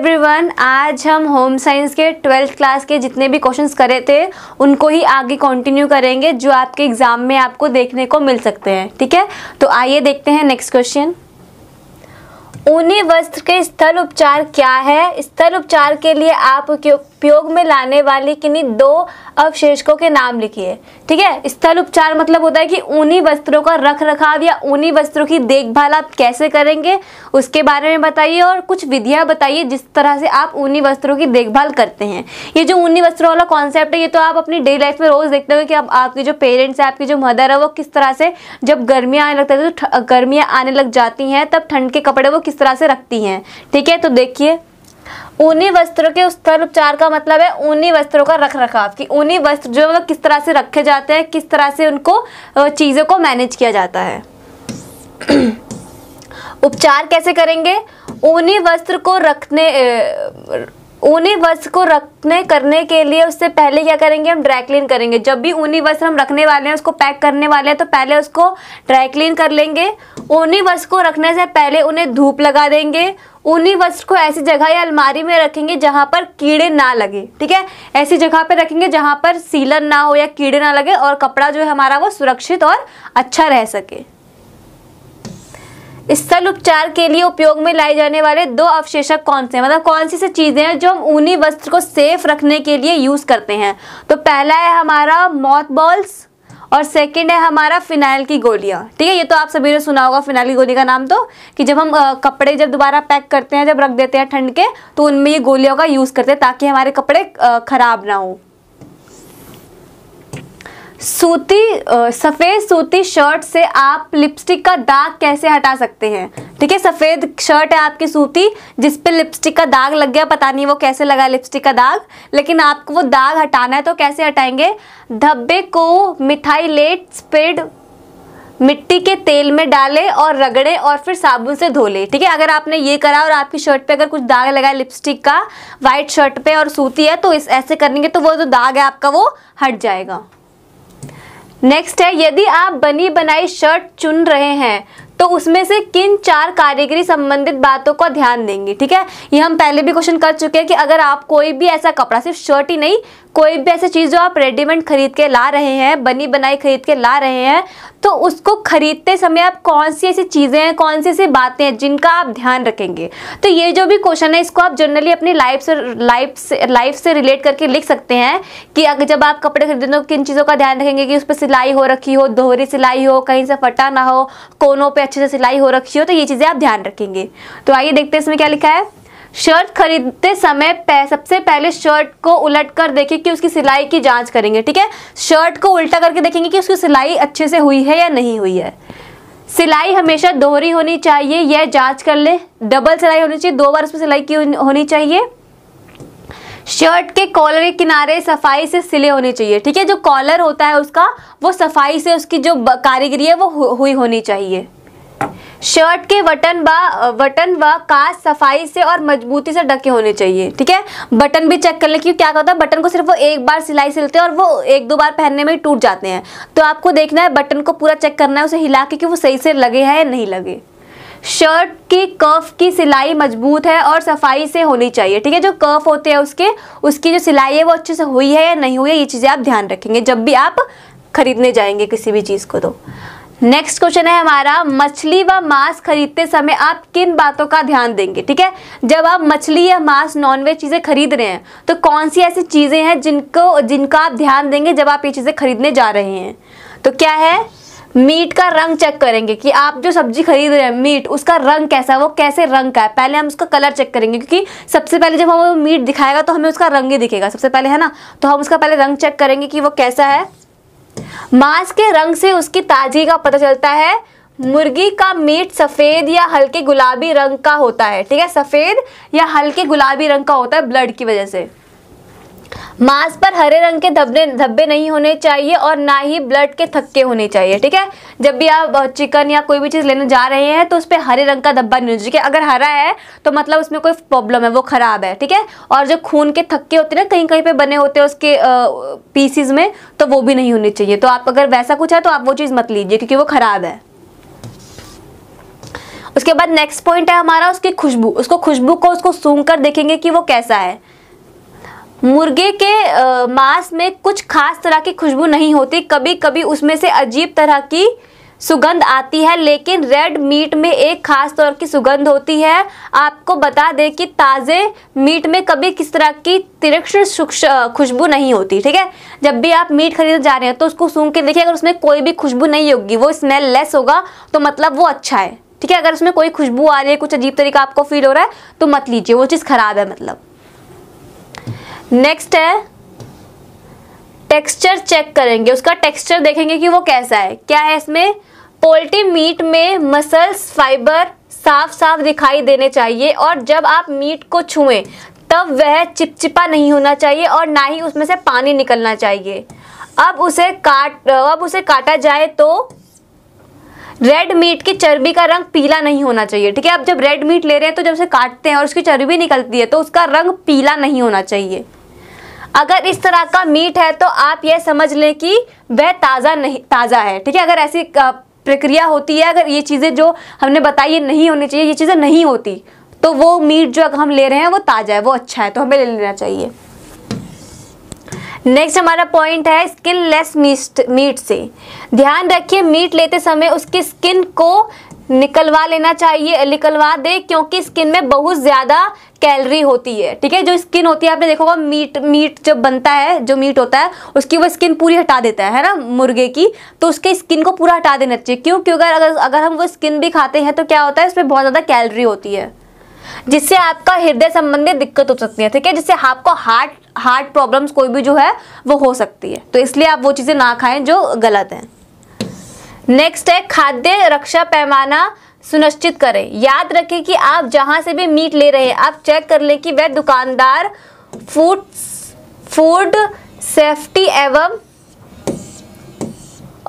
everyone आज हम home science के ट्वेल्थ क्लास के जितने भी क्वेश्चंस करे थे उनको ही आगे कंटिन्यू करेंगे जो आपके एग्जाम में आपको देखने को मिल सकते हैं ठीक है तो आइए देखते हैं नेक्स्ट क्वेश्चन ऊनी वस्त्र के स्थल उपचार क्या है स्थल उपचार के लिए आप उपयोग में लाने वाली किन्हीं दो अवशेषकों के नाम लिखिए ठीक है स्थल उपचार मतलब होता है कि ऊनी वस्त्रों का रख रखाव या ऊनी वस्त्रों की देखभाल आप कैसे करेंगे उसके बारे में बताइए और कुछ विधियां बताइए जिस तरह से आप ऊनी वस्त्रों की देखभाल करते हैं ये जो ऊनी वस्त्रों वाला कॉन्सेप्ट है ये तो आप अपनी डेली लाइफ में रोज देखते हो कि आप आपके जो पेरेंट्स हैं आपकी जो मदर है वो किस तरह से जब गर्मियाँ आने लगता है तो गर्मियाँ आने लग जाती हैं तब ठंड के कपड़े वो किस तरह से रखती हैं ठीक है तो देखिए ऊनी वस्त्रों के स्थल उपचार का मतलब है ऊनी वस्त्रों का रख रखाव कि ऊनी वस्त्र जो है मतलब किस तरह से रखे जाते हैं किस तरह से उनको चीज़ों को मैनेज किया जाता है उपचार कैसे करेंगे ऊनी वस्त्र को रखने ऊनी वस्त्र को रखने करने के लिए उससे पहले क्या करेंगे हम ड्राई क्लीन करेंगे जब भी ऊनी वस्त्र हम रखने वाले हैं उसको पैक करने वाले हैं तो पहले उसको ड्राई क्लीन कर लेंगे ऊनी वस्त्र को रखने से पहले उन्हें धूप लगा देंगे ऊनी वस्त्र को ऐसी जगह या अलमारी में रखेंगे जहाँ पर कीड़े ना लगे ठीक है ऐसी जगह पर रखेंगे जहाँ पर सीलन ना हो या कीड़े ना लगे और कपड़ा जो है हमारा वो सुरक्षित और अच्छा रह सके स्थल उपचार के लिए उपयोग में लाए जाने वाले दो अवशेषक कौन से मतलब कौन सी सी चीज़ें हैं जो हम ऊनी वस्त्र को सेफ रखने के लिए यूज़ करते हैं तो पहला है हमारा मॉथ बॉल्स और सेकंड है हमारा फिनाइल की गोलियाँ ठीक है ये तो आप सभी ने सुना होगा फिनाइल की गोली का नाम तो कि जब हम आ, कपड़े जब दोबारा पैक करते हैं जब रख देते हैं ठंड के तो उनमें ये गोलियों का यूज़ करते हैं ताकि हमारे कपड़े ख़राब ना हों सूती सफ़ेद सूती शर्ट से आप लिपस्टिक का दाग कैसे हटा सकते हैं ठीक है सफ़ेद शर्ट है आपकी सूती जिस पे लिपस्टिक का दाग लग गया पता नहीं वो कैसे लगा लिपस्टिक का दाग लेकिन आपको वो दाग हटाना है तो कैसे हटाएंगे धब्बे को मिथाइलेट स्पिड मिट्टी के तेल में डालें और रगड़ें और फिर साबुन से धो लें ठीक है अगर आपने ये करा और आपकी शर्ट पे अगर कुछ दाग लगा लिपस्टिक का वाइट शर्ट पे और सूती है तो इस ऐसे करेंगे तो वो जो दाग है आपका वो हट जाएगा नेक्स्ट है यदि आप बनी बनाई शर्ट चुन रहे हैं तो उसमें से किन चार कारीगरी संबंधित बातों को ध्यान देंगे ठीक है ये हम पहले भी क्वेश्चन कर चुके हैं कि अगर आप कोई भी ऐसा कपड़ा सिर्फ शर्ट ही नहीं कोई भी ऐसी चीज़ जो आप रेडीमेड खरीद के ला रहे हैं बनी बनाई खरीद के ला रहे हैं तो उसको खरीदते समय आप कौन सी ऐसी चीज़ें हैं कौन सी ऐसी बातें हैं जिनका आप ध्यान रखेंगे तो ये जो भी क्वेश्चन है इसको आप जनरली अपनी लाइफ से लाइफ से लाइफ से रिलेट करके लिख सकते हैं कि अगर जब आप कपड़े खरीदते तो किन चीज़ों का ध्यान रखेंगे कि उस पर सिलाई हो रखी हो दोहरी सिलाई हो कहीं से फटा ना हो कोनों पर अच्छे से सिलाई हो रखी हो तो ये चीज़ें आप ध्यान रखेंगे तो आइए देखते हैं इसमें क्या लिखा है शर्ट खरीदते समय सबसे पहले शर्ट को उलट कर देखें कि उसकी सिलाई की जांच करेंगे ठीक है शर्ट को उल्टा करके देखेंगे कि उसकी सिलाई अच्छे से हुई है या नहीं हुई है सिलाई हमेशा दोहरी होनी चाहिए यह जांच कर ले डबल सिलाई होनी चाहिए दो बार उसमें सिलाई की होनी चाहिए शर्ट के कॉलर के किनारे सफाई से सिले होने चाहिए ठीक है जो कॉलर होता है उसका वो सफाई से उसकी जो कारीगरी है वो हुई होनी चाहिए शर्ट के बटन व बटन व काज सफाई से और मजबूती से ढके होने चाहिए ठीक है बटन भी चेक कर ले क्योंकि क्या होता है बटन को सिर्फ वो एक बार सिलाई सिलते हैं और वो एक दो बार पहनने में ही टूट जाते हैं तो आपको देखना है बटन को पूरा चेक करना है उसे हिला के कि वो सही से लगे है या नहीं लगे शर्ट की कफ की सिलाई मजबूत है और सफाई से होनी चाहिए ठीक है जो कफ होते हैं उसके उसकी जो सिलाई है वो अच्छे से हुई है या नहीं हुई है ये चीज़ें आप ध्यान रखेंगे जब भी आप खरीदने जाएंगे किसी भी चीज़ को तो नेक्स्ट क्वेश्चन है हमारा मछली व मांस खरीदते समय आप किन बातों का ध्यान देंगे ठीक है जब आप मछली या मांस नॉनवेज चीज़ें खरीद रहे हैं तो कौन सी ऐसी चीज़ें हैं जिनको जिनका आप ध्यान देंगे जब आप ये चीज़ें खरीदने जा रहे हैं तो क्या है मीट का रंग चेक करेंगे कि आप जो सब्जी खरीद रहे हैं मीट उसका रंग कैसा है वो कैसे रंग का है पहले हम उसका कलर चेक करेंगे क्योंकि सबसे पहले जब हमें मीट दिखाएगा तो हमें उसका रंग ही दिखेगा सबसे पहले है ना तो हम उसका पहले रंग चेक करेंगे कि वो कैसा है मांस के रंग से उसकी ताजगी का पता चलता है मुर्गी का मीट सफ़ेद या हल्के गुलाबी रंग का होता है ठीक है सफ़ेद या हल्के गुलाबी रंग का होता है ब्लड की वजह से मांस पर हरे रंग के धब्बे धब्बे नहीं होने चाहिए और ना ही ब्लड के थक्के होने चाहिए ठीक है जब भी आप चिकन या कोई भी चीज़ लेने जा रहे हैं तो उस पर हरे रंग का धब्बा नहीं होना चाहिए अगर हरा है तो मतलब उसमें कोई प्रॉब्लम है वो ख़राब है ठीक है और जो खून के थक्के होते हैं ना कहीं कहीं पर बने होते हैं उसके पीसीज में तो वो भी नहीं होने चाहिए तो आप अगर वैसा कुछ है तो आप वो चीज़ मत लीजिए क्योंकि वो ख़राब है उसके बाद नेक्स्ट पॉइंट है हमारा उसकी खुशबू उसको खुशबू को उसको सूंघ कर देखेंगे कि वो कैसा है मुर्गे के मांस में कुछ खास तरह की खुशबू नहीं होती कभी कभी उसमें से अजीब तरह की सुगंध आती है लेकिन रेड मीट में एक खास तौर की सुगंध होती है आपको बता दें कि ताज़े मीट में कभी किस तरह की तिरक्षण खुशबू नहीं होती ठीक है जब भी आप मीट खरीदने जा रहे हैं तो उसको सूंघ के देखिए अगर उसमें कोई भी खुशबू नहीं होगी वो स्मेल लेस होगा तो मतलब वो अच्छा है ठीक है अगर उसमें कोई खुशबू आ रही है कुछ अजीब तरीका आपको फील हो रहा है तो मत लीजिए वो चीज़ ख़राब है मतलब नेक्स्ट है टेक्सचर चेक करेंगे उसका टेक्सचर देखेंगे कि वो कैसा है क्या है इसमें पोल्ट्री मीट में मसल्स फाइबर साफ साफ दिखाई देने चाहिए और जब आप मीट को छुएं तब वह चिपचिपा नहीं होना चाहिए और ना ही उसमें से पानी निकलना चाहिए अब उसे काट अब उसे काटा जाए तो रेड मीट की चर्बी का रंग पीला नहीं होना चाहिए ठीक है अब जब रेड मीट ले रहे हैं तो जब उसे काटते हैं और उसकी चर्बी निकलती है तो उसका रंग पीला नहीं होना चाहिए अगर इस तरह का मीट है तो आप यह समझ लें कि वह ताज़ा नहीं ताज़ा है ठीक है अगर ऐसी प्रक्रिया होती है अगर ये चीज़ें जो हमने बताई ये नहीं होनी चाहिए ये चीज़ें नहीं होती तो वो मीट जो हम ले रहे हैं वो ताज़ा है वो अच्छा है तो हमें ले लेना चाहिए नेक्स्ट हमारा पॉइंट है स्किन लेस मीट से ध्यान रखिए मीट लेते समय उसकी स्किन को निकलवा लेना चाहिए निकलवा दे क्योंकि स्किन में बहुत ज़्यादा कैलरी होती है ठीक है जो स्किन होती है आपने देखा होगा मीट मीट जब बनता है जो मीट होता है उसकी वो स्किन पूरी हटा देता है है ना मुर्गे की तो उसके स्किन को पूरा हटा देना चाहिए क्यों क्योंकि अगर अगर हम वो स्किन भी खाते हैं तो क्या होता है उसमें बहुत ज़्यादा कैलरी होती है जिससे आपका हृदय संबंधी दिक्कत हो सकती है ठीक है जिससे आपको हार्ट हार्ट प्रॉब्लम्स कोई भी जो है वो हो सकती है तो इसलिए आप वो चीज़ें ना खाएं जो गलत हैं नेक्स्ट है खाद्य रक्षा पैमाना सुनिश्चित करें याद रखें कि आप जहां से भी मीट ले रहे हैं आप चेक कर लें कि वह दुकानदार फूड फूड सेफ्टी एवं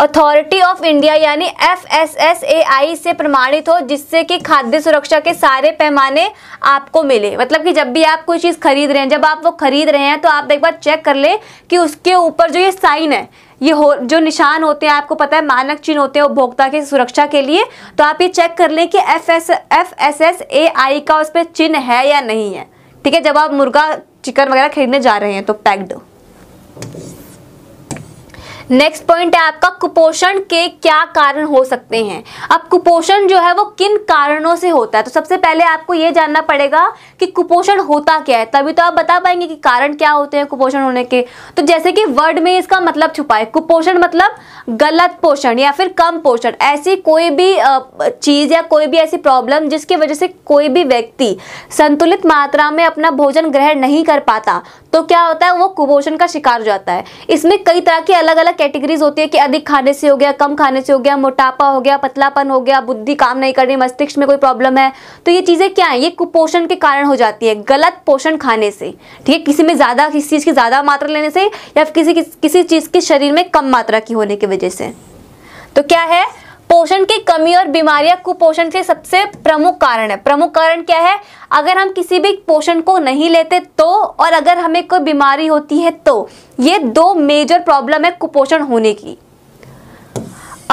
अथॉरिटी ऑफ इंडिया यानी F S S A I से प्रमाणित हो जिससे कि खाद्य सुरक्षा के सारे पैमाने आपको मिले मतलब कि जब भी आप कोई चीज़ खरीद रहे हैं जब आप वो खरीद रहे हैं तो आप एक बार चेक कर लें कि उसके ऊपर जो ये साइन है ये हो जो निशान होते हैं आपको पता है मानक चिन्ह होते हैं उपभोक्ता की सुरक्षा के लिए तो आप ये चेक कर लें कि F S F S S A I का उस पर चिन्ह है या नहीं है ठीक है जब आप मुर्गा चिकन वगैरह खरीदने जा रहे हैं तो पैक्ड नेक्स्ट पॉइंट है आपका कुपोषण के क्या कारण हो सकते हैं अब कुपोषण जो है वो किन कारणों से होता है तो सबसे पहले आपको ये जानना पड़ेगा कि कुपोषण होता क्या है तभी तो आप बता पाएंगे कि कारण क्या होते हैं कुपोषण होने के तो जैसे कि वर्ड में इसका मतलब छुपा है कुपोषण मतलब गलत पोषण या फिर कम पोषण ऐसी कोई भी चीज़ या कोई भी ऐसी प्रॉब्लम जिसकी वजह से कोई भी व्यक्ति संतुलित मात्रा में अपना भोजन ग्रहण नहीं कर पाता तो क्या होता है वो कुपोषण का शिकार हो जाता है इसमें कई तरह की अलग अलग कैटेगरीज होती है कि अधिक खाने से हो गया कम खाने से हो गया मोटापा हो गया पतलापन हो गया बुद्धि काम नहीं कर रही मस्तिष्क में कोई प्रॉब्लम है तो ये चीज़ें क्या है ये कुपोषण के कारण हो जाती है गलत पोषण खाने से ठीक है किसी में ज़्यादा किसी चीज़ की ज़्यादा मात्रा लेने से या किसी किसी चीज़ के शरीर में कम मात्रा की होने की वजह से तो क्या है पोषण की कमी और बीमारियां कुपोषण के सबसे प्रमुख कारण है प्रमुख कारण क्या है अगर हम किसी भी पोषण को नहीं लेते तो और अगर हमें कोई बीमारी होती है तो ये दो मेजर प्रॉब्लम है कुपोषण होने की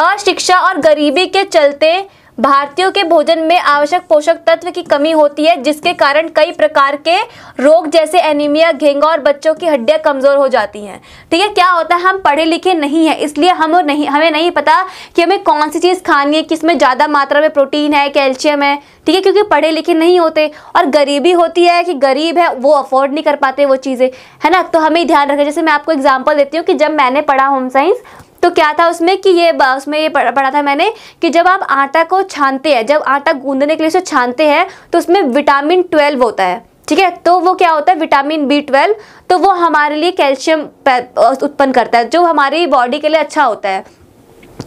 अशिक्षा और गरीबी के चलते भारतीयों के भोजन में आवश्यक पोषक तत्व की कमी होती है जिसके कारण कई प्रकार के रोग जैसे एनीमिया घेंगा और बच्चों की हड्डियां कमजोर हो जाती हैं ठीक तो है क्या होता है हम पढ़े लिखे नहीं है इसलिए हम नहीं हमें नहीं पता कि हमें कौन सी चीज़ खानी है किसमें ज़्यादा मात्रा में प्रोटीन है कैल्शियम है ठीक है क्योंकि पढ़े लिखे नहीं होते और गरीबी होती है कि गरीब है वो अफोर्ड नहीं कर पाते वो चीज़ें है ना तो हमें ध्यान रखें जैसे मैं आपको एग्जाम्पल देती हूँ कि जब मैंने पढ़ा होम साइंस तो क्या था उसमें कि ये उसमें ये पढ़ा था मैंने कि जब आप आटा को छानते हैं जब आटा गूंदने के लिए उसे छानते हैं तो उसमें विटामिन ट्वेल्व होता है ठीक है तो वो क्या होता है विटामिन बी ट्वेल्व तो वो हमारे लिए कैल्शियम उत्पन्न करता है जो हमारी बॉडी के लिए अच्छा होता है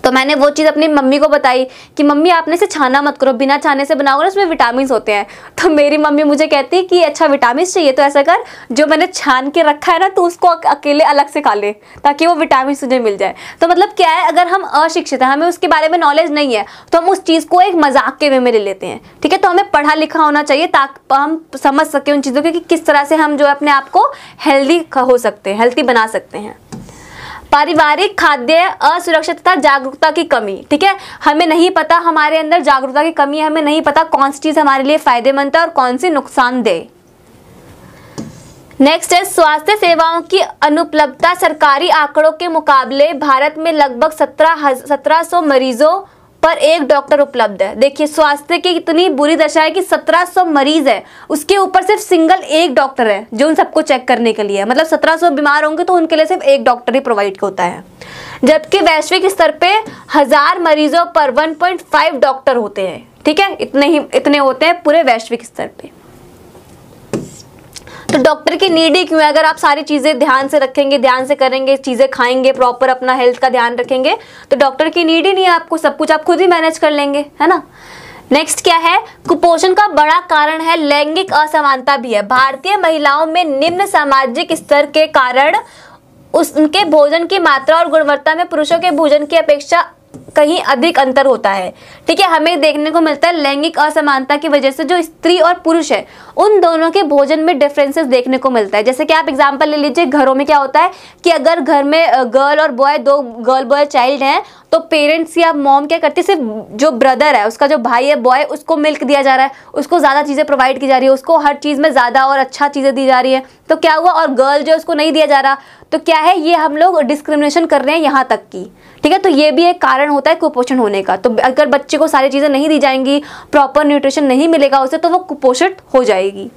तो मैंने वो चीज़ अपनी मम्मी को बताई कि मम्मी आपने इसे छाना मत करो बिना छाने से बनाओ ना उसमें विटामिन होते हैं तो मेरी मम्मी मुझे कहती है कि अच्छा विटामिन चाहिए तो ऐसा कर जो मैंने छान के रखा है ना तो उसको अकेले अलग से खा ले ताकि वो विटामिन तुझे मिल जाए तो मतलब क्या है अगर हम अशिक्षित हैं हमें उसके बारे में नॉलेज नहीं है तो हम उस चीज़ को एक मजाक के वे में ले लेते हैं ठीक है तो हमें पढ़ा लिखा होना चाहिए ताकि हम समझ सकें उन चीज़ों की किस तरह से हम जो है अपने आप को हेल्दी हो सकते हैं हेल्थी बना सकते हैं पारिवारिक खाद्य असुरक्षा तथा जागरूकता की कमी ठीक है हमें नहीं पता हमारे अंदर जागरूकता की कमी है हमें नहीं पता कौन सी चीज़ हमारे लिए फायदेमंद है और कौन सी नुकसान दे नेक्स्ट है स्वास्थ्य सेवाओं की अनुपलब्धता सरकारी आंकड़ों के मुकाबले भारत में लगभग सत्रह सत्रह सौ मरीजों पर एक डॉक्टर उपलब्ध है देखिए स्वास्थ्य की इतनी बुरी दशा है कि 1700 मरीज है उसके ऊपर सिर्फ सिंगल एक डॉक्टर है जो उन सबको चेक करने के लिए मतलब 1700 बीमार होंगे तो उनके लिए सिर्फ एक डॉक्टर ही प्रोवाइड होता है जबकि वैश्विक स्तर पे हजार मरीजों पर 1.5 डॉक्टर होते हैं ठीक है इतने ही इतने होते हैं पूरे वैश्विक स्तर पर तो डॉक्टर की नीड ही क्यों है अगर आप सारी चीज़ें ध्यान से रखेंगे ध्यान से करेंगे चीज़ें खाएंगे प्रॉपर अपना हेल्थ का ध्यान रखेंगे तो डॉक्टर की नीड ही नहीं है आपको सब कुछ आप खुद ही मैनेज कर लेंगे है ना नेक्स्ट क्या है कुपोषण का बड़ा कारण है लैंगिक असमानता भी है भारतीय महिलाओं में निम्न सामाजिक स्तर के कारण उसके उनके भोजन की मात्रा और गुणवत्ता में पुरुषों के भोजन की अपेक्षा कहीं अधिक अंतर होता है ठीक है हमें देखने को मिलता है लैंगिक असमानता की वजह से जो स्त्री और पुरुष है उन दोनों के भोजन में डिफरेंसेस देखने को मिलता है जैसे कि आप एग्जाम्पल ले लीजिए घरों में क्या होता है कि अगर घर में गर्ल और बॉय दो गर्ल बॉय चाइल्ड हैं तो पेरेंट्स या मॉम क्या करती है सिर्फ जो ब्रदर है उसका जो भाई है बॉय उसको मिल्क दिया जा रहा है उसको ज़्यादा चीज़ें प्रोवाइड की जा रही है उसको हर चीज़ में ज़्यादा और अच्छा चीज़ें दी जा रही है तो क्या हुआ और गर्ल जो उसको नहीं दिया जा रहा तो क्या है ये हम लोग डिस्क्रिमिनेशन कर रहे हैं यहाँ तक की ठीक है तो ये भी एक कारण होता है कुपोषण होने का तो अगर बच्चे को सारी चीज़ें नहीं दी जाएंगी प्रॉपर न्यूट्रिशन नहीं मिलेगा उसे तो वो कुपोषित हो जाएगा जाएगी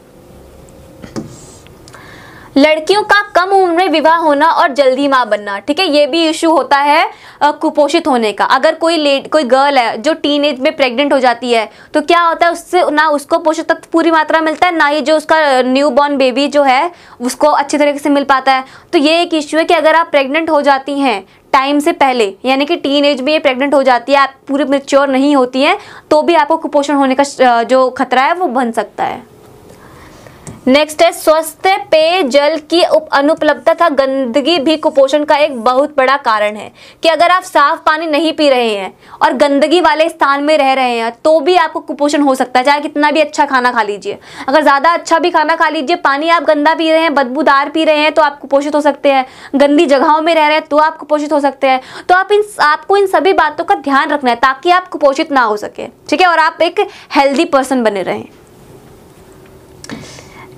लड़कियों का कम उम्र में विवाह होना और जल्दी माँ बनना ठीक है ये भी इशू होता है कुपोषित होने का अगर कोई लेट कोई गर्ल है जो टीन एज में प्रेग्नेंट हो जाती है तो क्या होता है उससे ना उसको पोषक तत्व पूरी मात्रा मिलता है ना ही जो उसका न्यू बॉर्न बेबी जो है उसको अच्छी तरीके से मिल पाता है तो ये एक इश्यू है कि अगर आप प्रेग्नेंट हो जाती हैं टाइम से पहले यानी कि टीन एज में ये प्रेग्नेंट हो जाती है आप पूरी मेच्योर नहीं होती हैं तो भी आपको कुपोषण होने का जो खतरा है वो बन सकता है नेक्स्ट है स्वस्थ पेय जल की अनुपलब्धता था गंदगी भी कुपोषण का एक बहुत बड़ा कारण है कि अगर आप साफ पानी नहीं पी रहे हैं और गंदगी वाले स्थान में रह रहे हैं तो भी आपको कुपोषण हो सकता है चाहे कितना भी अच्छा खाना खा लीजिए अगर ज़्यादा अच्छा भी खाना खा लीजिए पानी आप गंदा पी रहे हैं बदबूदार पी रहे हैं तो आप कुपोषित हो सकते हैं गंदी जगहों में रह रहे हैं तो आप कुपोषित हो सकते हैं तो आप इन आपको इन सभी बातों का ध्यान रखना है ताकि आप कुपोषित ना हो सके ठीक है और आप एक हेल्दी पर्सन बने रहें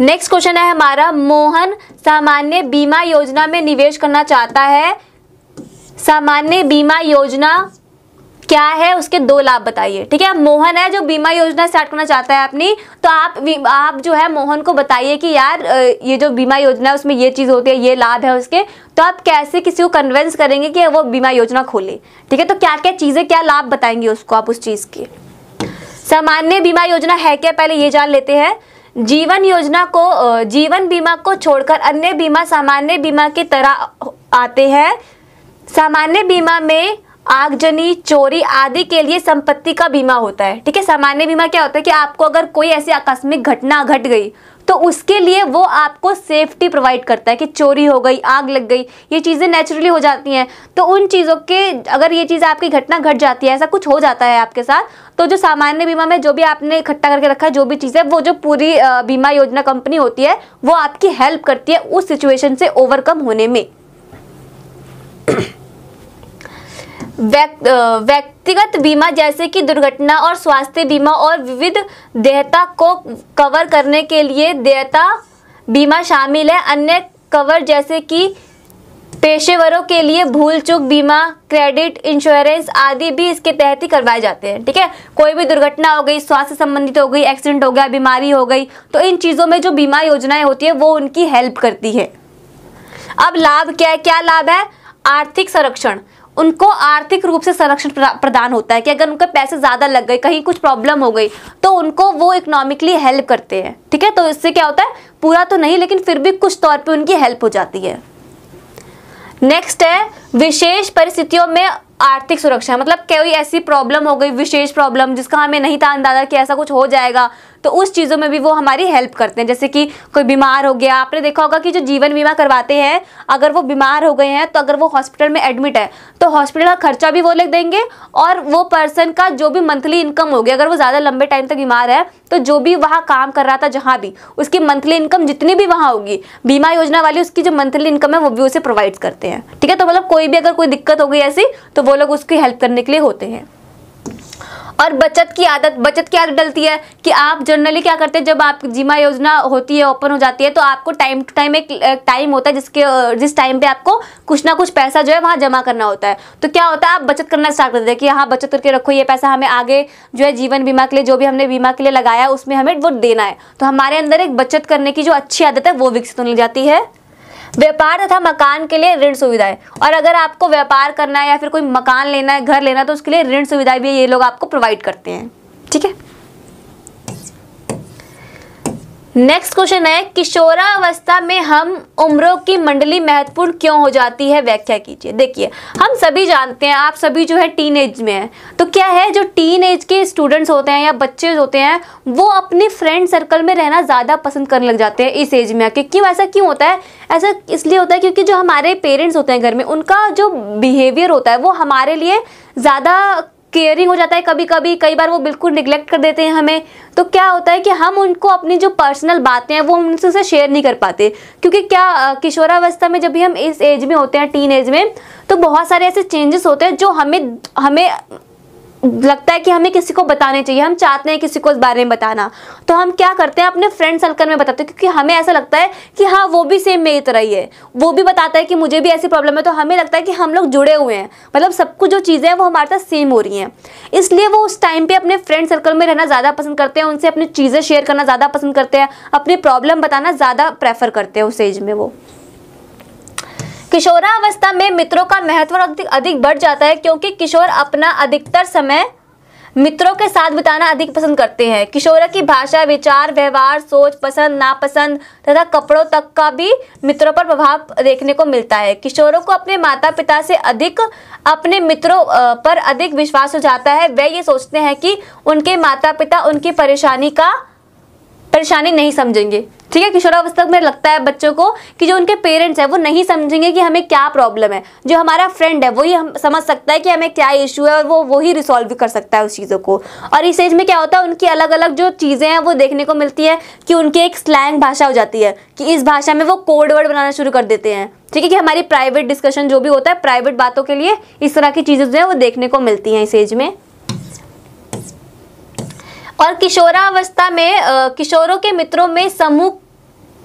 नेक्स्ट क्वेश्चन है हमारा मोहन सामान्य बीमा योजना में निवेश करना चाहता है सामान्य बीमा योजना क्या है उसके दो लाभ बताइए ठीक है मोहन है जो बीमा योजना स्टार्ट करना चाहता है अपनी तो आप आप जो है मोहन को बताइए कि यार ये जो बीमा योजना है उसमें ये चीज़ होती है ये लाभ है उसके तो आप कैसे किसी को कन्वेंस करेंगे कि वो बीमा योजना खोले ठीक है तो क्या क्या चीज़ें क्या लाभ बताएंगे उसको आप उस चीज़ के सामान्य बीमा योजना है क्या पहले ये जान लेते हैं जीवन योजना को जीवन बीमा को छोड़कर अन्य बीमा सामान्य बीमा की तरह आते हैं सामान्य बीमा में आगजनी चोरी आदि के लिए संपत्ति का बीमा होता है ठीक है सामान्य बीमा क्या होता है कि आपको अगर कोई ऐसी आकस्मिक घटना घट गई तो उसके लिए वो आपको सेफ्टी प्रोवाइड करता है कि चोरी हो गई आग लग गई ये चीज़ें नेचुरली हो जाती हैं तो उन चीज़ों के अगर ये चीज़ आपकी घटना घट जाती है ऐसा कुछ हो जाता है आपके साथ तो जो सामान्य बीमा में जो भी आपने इकट्ठा करके रखा है जो भी चीज़ है वो जो पूरी बीमा योजना कंपनी होती है वो आपकी हेल्प करती है उस सिचुएशन से ओवरकम होने में व्यक्तिगत बीमा जैसे कि दुर्घटना और स्वास्थ्य बीमा और विविध देयता को कवर करने के लिए देयता बीमा शामिल है अन्य कवर जैसे कि पेशेवरों के लिए भूल चूक बीमा क्रेडिट इंश्योरेंस आदि भी इसके तहत ही करवाए जाते हैं ठीक है कोई भी दुर्घटना हो गई स्वास्थ्य संबंधित हो गई एक्सीडेंट हो गया बीमारी हो गई तो इन चीज़ों में जो बीमा योजनाएं होती है वो उनकी हेल्प करती है अब लाभ क्या है क्या लाभ है आर्थिक संरक्षण उनको आर्थिक रूप से संरक्षण प्रदान होता है कि अगर उनके पैसे ज़्यादा लग गए कहीं कुछ प्रॉब्लम हो गई तो उनको वो इकोनॉमिकली हेल्प करते हैं ठीक है तो इससे क्या होता है पूरा तो नहीं लेकिन फिर भी कुछ तौर पर उनकी हेल्प हो जाती है नेक्स्ट है विशेष परिस्थितियों में आर्थिक सुरक्षा मतलब कोई ऐसी प्रॉब्लम हो गई विशेष प्रॉब्लम जिसका हमें नहीं था अंदाजा कि ऐसा कुछ हो जाएगा तो उस चीज़ों में भी वो हमारी हेल्प करते हैं जैसे कि कोई बीमार हो गया आपने देखा होगा कि जो जीवन बीमा करवाते हैं अगर वो बीमार हो गए हैं तो अगर वो हॉस्पिटल में एडमिट है तो हॉस्पिटल का खर्चा भी वो लिख देंगे और वो पर्सन का जो भी मंथली इनकम होगी अगर वो ज़्यादा लंबे टाइम तक बीमार है तो जो भी वहाँ काम कर रहा था जहाँ भी उसकी मंथली इनकम जितनी भी वहाँ होगी बीमा योजना वाली उसकी जो मंथली इनकम है वो भी उसे प्रोवाइड करते हैं ठीक है तो मतलब कोई भी अगर कोई दिक्कत हो गई ऐसी तो वो लोग उसकी हेल्प करने के लिए होते हैं और बचत की आदत बचत की आदत डलती है कि आप जनरली क्या करते हैं जब आप जीमा योजना होती है ओपन हो जाती है तो आपको टाइम टू टाइम एक टाइम होता है जिसके जिस टाइम पे आपको कुछ ना कुछ पैसा जो है वहाँ जमा करना होता है तो क्या होता है आप बचत करना स्टार्ट करते हैं कि हाँ बचत करके रखो ये पैसा हमें आगे जो है जीवन बीमा के लिए जो भी हमने बीमा के लिए लगाया उसमें हमें वो देना है तो हमारे अंदर एक बचत करने की जो अच्छी आदत है वो विकसित होने जाती है व्यापार तथा मकान के लिए ऋण सुविधाएं और अगर आपको व्यापार करना है या फिर कोई मकान लेना है घर लेना है तो उसके लिए ऋण सुविधाएं भी ये लोग आपको प्रोवाइड करते हैं ठीक है नेक्स्ट क्वेश्चन है किशोरावस्था में हम उम्रों की मंडली महत्वपूर्ण क्यों हो जाती है व्याख्या कीजिए देखिए हम सभी जानते हैं आप सभी जो है टीन एज में हैं तो क्या है जो टीन एज के स्टूडेंट्स होते हैं या बच्चे होते हैं वो अपने फ्रेंड सर्कल में रहना ज़्यादा पसंद करने लग जाते हैं इस एज में आके क्यों ऐसा क्यों होता है ऐसा इसलिए होता है क्योंकि जो हमारे पेरेंट्स होते हैं घर में उनका जो बिहेवियर होता है वो हमारे लिए ज़्यादा केयरिंग हो जाता है कभी कभी कई बार वो बिल्कुल निग्लेक्ट कर देते हैं हमें तो क्या होता है कि हम उनको अपनी जो पर्सनल बातें हैं वो उनसे शेयर नहीं कर पाते क्योंकि क्या किशोरावस्था में जब भी हम इस एज में होते हैं टीन एज में तो बहुत सारे ऐसे चेंजेस होते हैं जो हमें हमें लगता है कि हमें किसी को बताने चाहिए हम चाहते हैं किसी को इस बारे में बताना तो हम क्या करते हैं अपने फ्रेंड सर्कल में बताते हैं क्योंकि हमें ऐसा लगता है कि हाँ वो भी सेम मेरी तरह ही तो है वो भी बताता है कि मुझे भी ऐसी प्रॉब्लम है तो हमें लगता है कि हम लोग जुड़े हुए हैं मतलब सबको जो चीज़ें हैं वो हमारे साथ सेम हो रही हैं इसलिए वो उस टाइम पर अपने फ्रेंड सर्कल में रहना ज़्यादा पसंद करते हैं उनसे अपनी चीज़ें शेयर करना ज़्यादा पसंद करते हैं अपनी प्रॉब्लम बताना ज़्यादा प्रेफर करते हैं उस एज में वो किशोरावस्था में मित्रों का महत्व अधिक बढ़ जाता है क्योंकि किशोर अपना अधिकतर समय मित्रों के साथ बिताना अधिक पसंद करते हैं किशोर की भाषा विचार व्यवहार सोच पसंद नापसंद तथा कपड़ों तक का भी मित्रों पर प्रभाव देखने को मिलता है किशोरों को अपने माता पिता से अधिक अपने मित्रों पर अधिक विश्वास हो जाता है वे ये सोचते हैं कि उनके माता पिता उनकी परेशानी का परेशानी नहीं समझेंगे ठीक है किशोरावस्था में लगता है बच्चों को कि जो उनके पेरेंट्स हैं वो नहीं समझेंगे कि हमें क्या प्रॉब्लम है जो हमारा फ्रेंड है वही हम समझ सकता है कि हमें क्या इशू है और वो वही रिसॉल्व कर सकता है उस चीज़ों को और इस एज में क्या होता है उनकी अलग अलग जो चीज़ें हैं वो देखने को मिलती है कि उनकी एक स्लैंग भाषा हो जाती है कि इस भाषा में वो कोड वर्ड बनाना शुरू कर देते हैं ठीक है कि हमारी प्राइवेट डिस्कशन जो भी होता है प्राइवेट बातों के लिए इस तरह की चीज़ें जो है वो देखने को मिलती हैं इस एज में और किशोरावस्था में किशोरों के मित्रों में समूह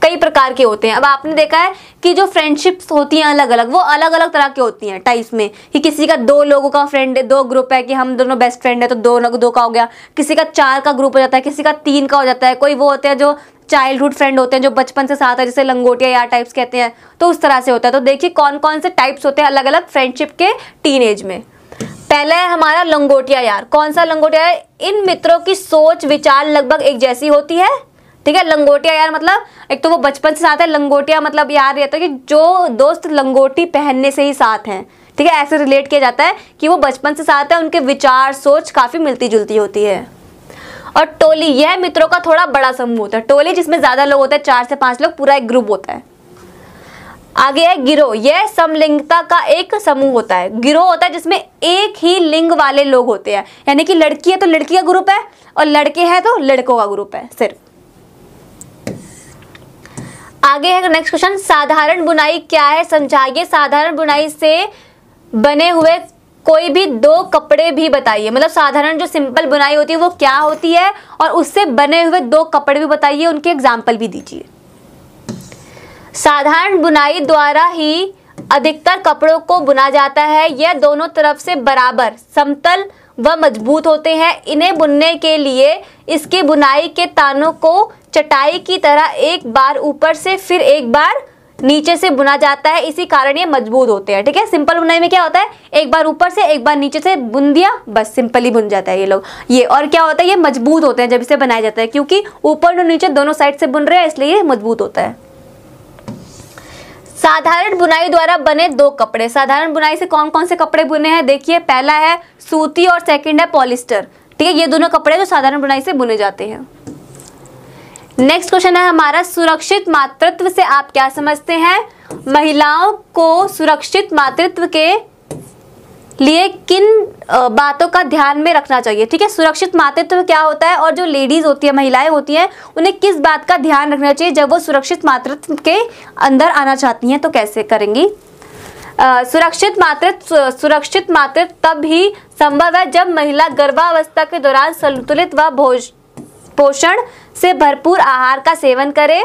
कई प्रकार के होते हैं अब आपने देखा है कि जो फ्रेंडशिप्स होती हैं अलग अलग वो अलग अलग तरह की होती हैं टाइप्स में कि किसी का दो लोगों का फ्रेंड है दो ग्रुप है कि हम दोनों बेस्ट फ्रेंड है तो दो लोग दो का हो गया किसी का चार का ग्रुप हो जाता है किसी का तीन का हो जाता है कोई वो होते हैं जो चाइल्डहुड फ्रेंड होते हैं जो बचपन से साथ है जैसे लंगोटिया या टाइप्स कहते हैं तो उस तरह से होता है तो देखिए कौन कौन से टाइप्स होते हैं अलग अलग फ्रेंडशिप के टीन में पहला है हमारा लंगोटिया यार कौन सा लंगोटिया यार इन मित्रों की सोच विचार लगभग एक जैसी होती है ठीक है लंगोटिया यार मतलब एक तो वो बचपन से साथ है लंगोटिया मतलब यार रहता तो है कि जो दोस्त लंगोटी पहनने से ही साथ हैं ठीक है ऐसे रिलेट किया जाता है कि वो बचपन से साथ है उनके विचार सोच काफ़ी मिलती जुलती होती है और टोली यह मित्रों का थोड़ा बड़ा समूह होता है टोली जिसमें ज़्यादा लोग होते हैं चार से पाँच लोग पूरा एक ग्रुप होता है आगे है गिरोह यह समलिंगता का एक समूह होता है गिरोह होता है जिसमें एक ही लिंग वाले लोग होते हैं यानी कि लड़की है तो लड़की का ग्रुप है और लड़के हैं तो लड़कों का ग्रुप है सिर्फ आगे है नेक्स्ट क्वेश्चन साधारण बुनाई क्या है समझाइए साधारण बुनाई से बने हुए कोई भी दो कपड़े भी बताइए मतलब साधारण जो सिंपल बुनाई होती है वो क्या होती है और उससे बने हुए दो कपड़े भी बताइए उनके एग्जाम्पल भी दीजिए साधारण बुनाई द्वारा ही अधिकतर कपड़ों को बुना जाता है यह दोनों तरफ से बराबर समतल व मजबूत होते हैं इन्हें बुनने के लिए इसकी बुनाई के तानों को चटाई की तरह एक बार ऊपर से फिर एक बार नीचे से बुना जाता है इसी कारण ये मजबूत होते हैं ठीक है सिंपल बुनाई में क्या होता है एक बार ऊपर से एक बार नीचे से बुन दिया बस सिंपली बुन जाता है ये लोग ये और क्या होता है ये मजबूत होते हैं जब इसे बनाया जाता है क्योंकि ऊपर और नीचे दोनों साइड से बुन रहे हैं इसलिए ये मजबूत होता है साधारण बुनाई द्वारा बने दो कपड़े साधारण बुनाई से कौन कौन से कपड़े बुने हैं देखिए पहला है सूती और सेकंड है पॉलिस्टर ठीक है ये दोनों कपड़े जो साधारण बुनाई से बुने जाते हैं नेक्स्ट क्वेश्चन है हमारा सुरक्षित मातृत्व से आप क्या समझते हैं महिलाओं को सुरक्षित मातृत्व के लिए किन बातों का ध्यान में रखना चाहिए ठीक है सुरक्षित मातृत्व क्या होता है और जो लेडीज होती है महिलाएं होती हैं उन्हें किस बात का ध्यान रखना चाहिए जब वो सुरक्षित मातृत्व के अंदर आना चाहती हैं तो कैसे करेंगी सुरक्षित मातृत्व सुरक्षित मातृत्व तब ही संभव है जब महिला गर्भावस्था के दौरान संतुलित व पोषण से भरपूर आहार का सेवन करे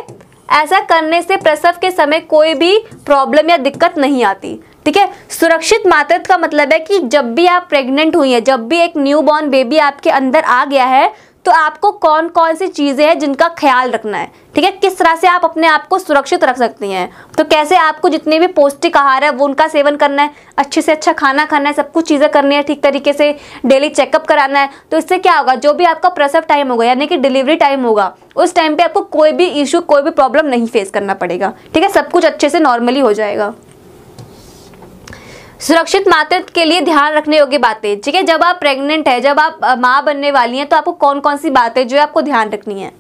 ऐसा करने से प्रसव के समय कोई भी प्रॉब्लम या दिक्कत नहीं आती ठीक है सुरक्षित मातृत्व का मतलब है कि जब भी आप प्रेग्नेंट हुई हैं जब भी एक न्यू बॉर्न बेबी आपके अंदर आ गया है तो आपको कौन कौन सी चीज़ें हैं जिनका ख्याल रखना है ठीक है किस तरह से आप अपने आप को सुरक्षित रख सकती हैं तो कैसे आपको जितने भी पौष्टिक आहार है वो उनका सेवन करना है अच्छे से अच्छा खाना खाना है सब कुछ चीज़ें करनी है ठीक तरीके से डेली चेकअप कराना है तो इससे क्या होगा जो भी आपका प्रसव टाइम होगा यानी कि डिलीवरी टाइम होगा उस टाइम पर आपको कोई भी इशू कोई भी प्रॉब्लम नहीं फेस करना पड़ेगा ठीक है सब कुछ अच्छे से नॉर्मली हो जाएगा सुरक्षित मातृत्व के लिए ध्यान रखने योग्य बातें ठीक है जब आप प्रेग्नेंट है जब आप माँ बनने वाली हैं तो आपको कौन कौन सी बातें जो है आपको ध्यान रखनी है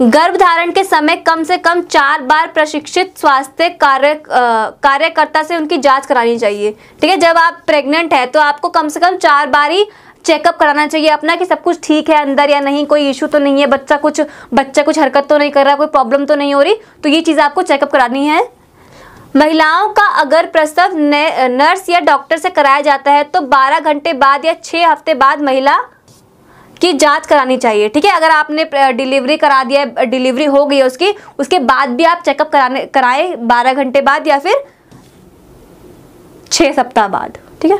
गर्भधारण के समय कम से कम चार बार प्रशिक्षित स्वास्थ्य कार्य कार्यकर्ता से उनकी जांच करानी चाहिए ठीक है जब आप प्रेग्नेंट है तो आपको कम से कम चार बार ही चेकअप कराना चाहिए अपना कि सब कुछ ठीक है अंदर या नहीं कोई इशू तो नहीं है बच्चा कुछ बच्चा कुछ हरकत तो नहीं कर रहा कोई प्रॉब्लम तो नहीं हो रही तो ये चीज़ आपको चेकअप करानी है महिलाओं का अगर प्रसव नर्स या डॉक्टर से कराया जाता है तो 12 घंटे बाद या 6 हफ्ते बाद महिला की जांच करानी चाहिए ठीक है अगर आपने डिलीवरी करा दिया डिलीवरी हो गई है उसकी उसके बाद भी आप चेकअप कराने कराए बारह घंटे बाद या फिर छः सप्ताह बाद ठीक है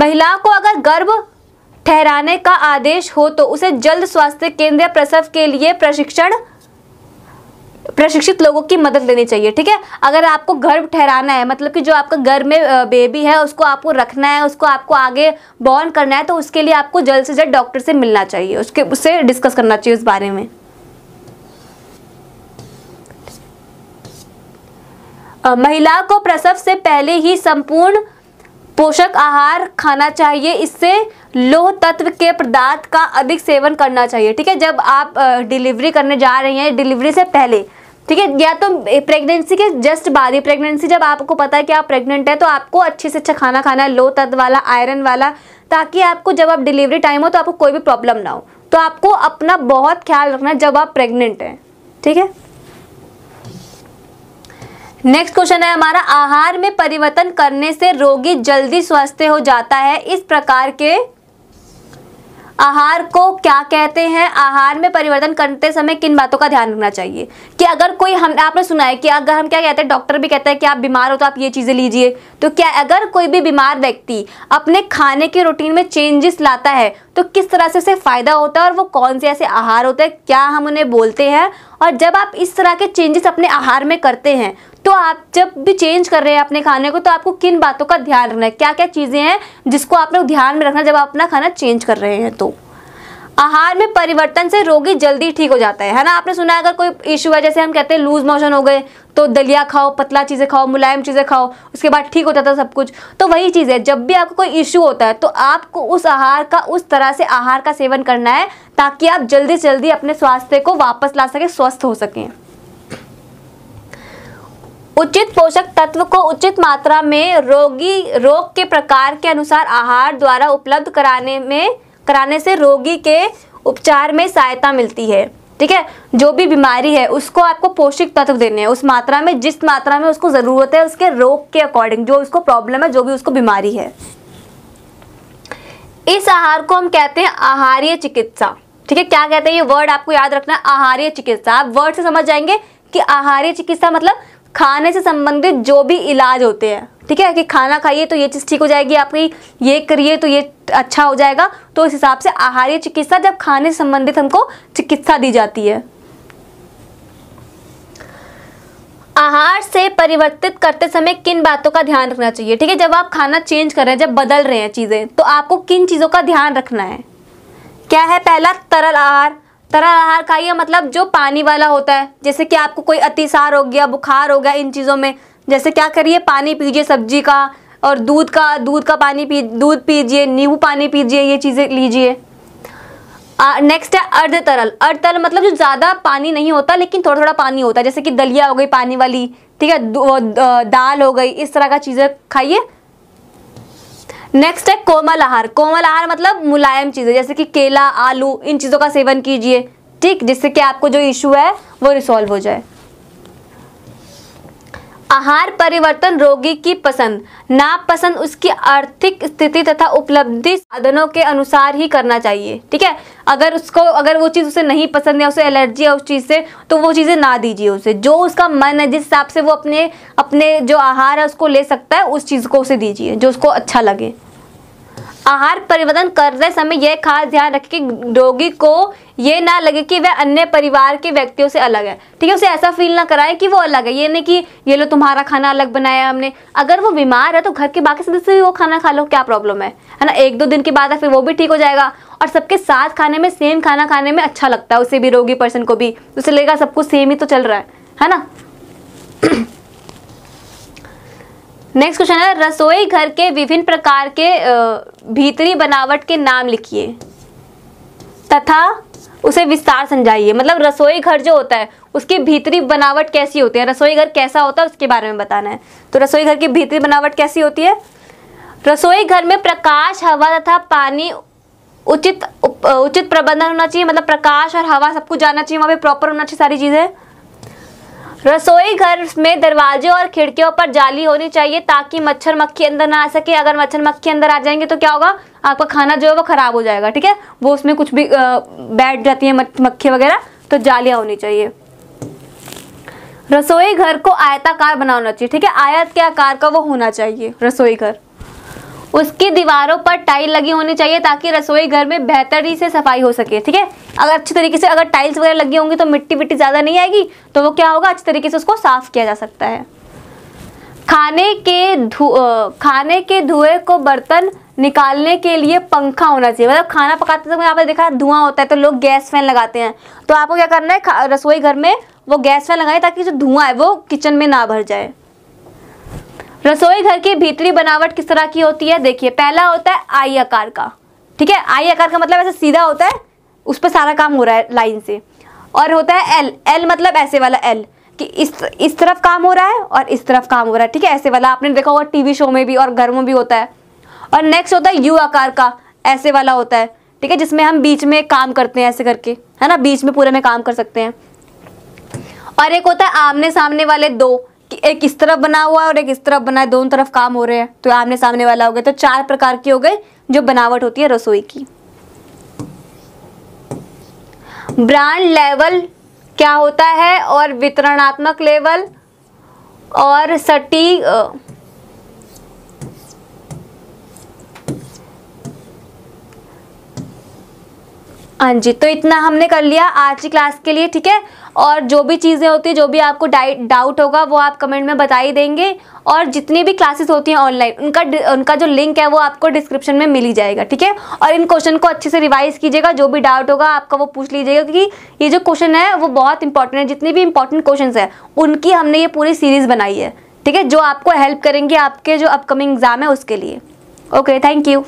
महिलाओं को अगर गर्भ ठहराने का आदेश हो तो उसे जल्द स्वास्थ्य केंद्र प्रसव के लिए प्रशिक्षण प्रशिक्षित लोगों की मदद लेनी चाहिए ठीक है अगर आपको गर्भ ठहराना है मतलब कि जो आपका घर में बेबी है उसको आपको रखना है उसको आपको आगे बॉर्न करना है तो उसके लिए आपको जल्द से जल्द डॉक्टर से मिलना चाहिए उसके उससे डिस्कस करना चाहिए उस बारे में महिला को प्रसव से पहले ही संपूर्ण पोषक आहार खाना चाहिए इससे लोह तत्व के पदार्थ का अधिक सेवन करना चाहिए ठीक है जब आप डिलीवरी करने जा रही हैं डिलीवरी से पहले ठीक है या तो प्रेगनेंसी के जस्ट बाद ही प्रेगनेंसी जब आपको पता है कि आप प्रेग्नेंट है तो आपको अच्छे से अच्छा खाना खाना है लो तत्व वाला आयरन वाला ताकि आपको जब आप डिलीवरी टाइम हो तो आपको कोई भी प्रॉब्लम ना हो तो आपको अपना बहुत ख्याल रखना जब आप प्रेग्नेंट हैं ठीक है नेक्स्ट क्वेश्चन है हमारा आहार में परिवर्तन करने से रोगी जल्दी स्वस्थ हो जाता है इस प्रकार के आहार को क्या कहते हैं आहार में परिवर्तन करते समय किन बातों का ध्यान रखना चाहिए कि अगर कोई हम आपने सुना है कि अगर हम क्या कहते हैं डॉक्टर भी कहता है कि आप बीमार हो तो आप ये चीज़ें लीजिए तो क्या अगर कोई भी बीमार व्यक्ति अपने खाने के रूटीन में चेंजेस लाता है तो किस तरह से उसे फ़ायदा होता है और वो कौन से ऐसे आहार होते हैं क्या हम उन्हें बोलते हैं और जब आप इस तरह के चेंजेस अपने आहार में करते हैं तो आप जब भी चेंज कर रहे हैं अपने खाने को तो आपको किन बातों का ध्यान रखना है क्या क्या चीज़ें हैं जिसको आपने ध्यान में रखना जब आप अपना खाना चेंज कर रहे हैं तो आहार में परिवर्तन से रोगी जल्दी ठीक हो जाता है है ना आपने सुना है अगर कोई इशू है जैसे हम कहते हैं लूज मोशन हो गए तो दलिया खाओ पतला चीज़ें खाओ मुलायम चीज़ें खाओ उसके बाद ठीक हो जाता है सब कुछ तो वही चीज़ है जब भी आपको कोई इशू होता है तो आपको उस आहार का उस तरह से आहार का सेवन करना है ताकि आप जल्दी से जल्दी अपने स्वास्थ्य को वापस ला सकें स्वस्थ हो सकें उचित पोषक तत्व को उचित मात्रा में रोगी रोग के प्रकार के अनुसार आहार द्वारा उपलब्ध कराने में कराने से रोगी के उपचार में सहायता मिलती है ठीक है जो भी बीमारी है उसको आपको पौष्टिक तत्व देने हैं उस मात्रा में जिस मात्रा में उसको ज़रूरत है उसके रोग के अकॉर्डिंग जो उसको प्रॉब्लम है जो भी उसको बीमारी है इस आहार को हम कहते हैं आहार्य चिकित्सा ठीक है क्या कहते हैं ये वर्ड आपको याद रखना है आहार्य चिकित्सा आप वर्ड से समझ जाएंगे कि आहार्य चिकित्सा मतलब खाने से संबंधित जो भी इलाज होते हैं ठीक है कि खाना खाइए तो ये चीज़ ठीक हो जाएगी आपकी ये करिए तो ये अच्छा हो जाएगा तो इस हिसाब से आहार्य चिकित्सा जब खाने से संबंधित हमको चिकित्सा दी जाती है आहार से परिवर्तित करते समय किन बातों का ध्यान रखना चाहिए ठीक है जब आप खाना चेंज कर रहे हैं जब बदल रहे हैं चीज़ें तो आपको किन चीज़ों का ध्यान रखना है क्या है पहला तरल आहार तरल आहार खाइए मतलब जो पानी वाला होता है जैसे कि आपको कोई अतिसार हो गया बुखार हो गया इन चीज़ों में जैसे क्या करिए पानी पीजिए सब्जी का और दूध का दूध का पानी पी दूध पीजिए नींबू पानी पीजिए ये चीज़ें लीजिए नेक्स्ट है अर्ध तरल अर्ध तरल मतलब जो ज़्यादा पानी नहीं होता लेकिन थोड़ा थोड़ा पानी होता है जैसे कि दलिया हो गई पानी वाली ठीक है दाल हो गई इस तरह का चीज़ें खाइए नेक्स्ट है कोमल आहार कोमल आहार मतलब मुलायम चीज़ें जैसे कि केला आलू इन चीज़ों का सेवन कीजिए ठीक जिससे कि आपको जो इश्यू है वो रिसॉल्व हो जाए आहार परिवर्तन रोगी की पसंद नापसंद उसकी आर्थिक स्थिति तथा उपलब्धि साधनों के अनुसार ही करना चाहिए ठीक है अगर उसको अगर वो चीज़ उसे नहीं पसंद है उसे एलर्जी है उस चीज़ से तो वो चीज़ें ना दीजिए उसे जो उसका मन है जिस हिसाब से वो अपने अपने जो आहार है उसको ले सकता है उस चीज़ को उसे दीजिए जो उसको अच्छा लगे आहार परिवर्तन करते समय यह खास ध्यान रखें कि रोगी को ये ना लगे कि वह अन्य परिवार के व्यक्तियों से अलग है ठीक है उसे ऐसा फील ना कराए कि वो अलग है ये नहीं कि ये लो तुम्हारा खाना अलग बनाया हमने अगर वो बीमार है तो घर के बाकी सदस्य भी वो खाना खा लो क्या प्रॉब्लम है है ना एक दो दिन के बाद फिर वो भी ठीक हो जाएगा और सबके साथ खाने में सेम खाना खाने में अच्छा लगता है उसे भी रोगी पर्सन को भी तो उसे लगेगा सब कुछ सेम ही तो चल रहा है है ना नेक्स्ट क्वेश्चन है रसोई घर के विभिन्न प्रकार के भीतरी बनावट के नाम लिखिए तथा उसे विस्तार समझाइए मतलब रसोई घर जो होता है उसकी भीतरी बनावट कैसी होती है रसोई घर कैसा होता है उसके बारे में बताना है तो रसोई घर की भीतरी बनावट कैसी होती है रसोई घर में प्रकाश हवा तथा पानी उचित उचित प्रबंधन होना चाहिए मतलब प्रकाश और हवा सब कुछ जाना चाहिए वहाँ पे प्रॉपर होना चाहिए सारी चीज़ें रसोई घर में दरवाजे और खिड़कियों पर जाली होनी चाहिए ताकि मच्छर मक्खी अंदर ना आ सके अगर मच्छर मक्खी अंदर आ जाएंगे तो क्या होगा आपका खाना जो है वो खराब हो जाएगा ठीक है वो उसमें कुछ भी बैठ जाती है मक्खी वगैरह तो जालियाँ होनी चाहिए रसोई घर को आयताकार बनाना चाहिए ठीक है आयत के आकार का वो होना चाहिए रसोई घर उसकी दीवारों पर टाइल लगी होनी चाहिए ताकि रसोई घर में बेहतरी से सफाई हो सके ठीक है अगर अच्छी तरीके से अगर टाइल्स वगैरह लगी होंगी तो मिट्टी विट्टी ज़्यादा नहीं आएगी तो वो क्या होगा अच्छी तरीके से उसको साफ किया जा सकता है खाने के धु खाने के धुएं को बर्तन निकालने के लिए पंखा होना चाहिए मतलब खाना पकाते समय आपने देखा धुआं होता है तो लोग गैस फैन लगाते हैं तो आपको क्या करना है रसोई घर में वो गैस फैन लगाए ताकि जो धुआं है वो किचन में ना भर जाए रसोई घर की भीतरी बनावट किस तरह की होती है देखिए पहला होता है आई आकार का ठीक है आई आकार का मतलब ऐसे सीधा होता है उस पर सारा काम हो रहा है लाइन से और होता है एल एल मतलब ऐसे वाला एल कि इस इस तरफ काम हो रहा है और इस तरफ काम हो रहा है ठीक है ऐसे वाला आपने देखा होगा टीवी शो में भी और घर में भी होता है और नेक्स्ट होता है यू आकार का ऐसे वाला होता है ठीक है जिसमें हम बीच में काम करते हैं ऐसे करके है ना बीच में पूरे में काम कर सकते हैं और एक होता है आमने सामने वाले दो एक इस तरफ बना हुआ है और एक इस तरफ बना है दोनों तरफ काम हो रहे हैं तो आमने सामने वाला हो गया तो चार प्रकार की हो गई जो बनावट होती है रसोई की ब्रांड लेवल क्या होता है और वितरणात्मक लेवल और सटीक हाँ जी तो इतना हमने कर लिया आज की क्लास के लिए ठीक है और जो भी चीज़ें होती है जो भी आपको डाउट होगा वो आप कमेंट में बता ही देंगे और जितनी भी क्लासेस होती हैं ऑनलाइन उनका उनका जो लिंक है वो आपको डिस्क्रिप्शन में मिल ही जाएगा ठीक है और इन क्वेश्चन को अच्छे से रिवाइज कीजिएगा जो भी डाउट होगा आपका वो पूछ लीजिएगा क्योंकि ये जो क्वेश्चन है वो बहुत इंपॉर्टेंट है जितने भी इंपॉर्टेंट क्वेश्चन है उनकी हमने ये पूरी सीरीज़ बनाई है ठीक है जो आपको हेल्प करेंगे आपके जो अपकमिंग एग्ज़ाम है उसके लिए ओके थैंक यू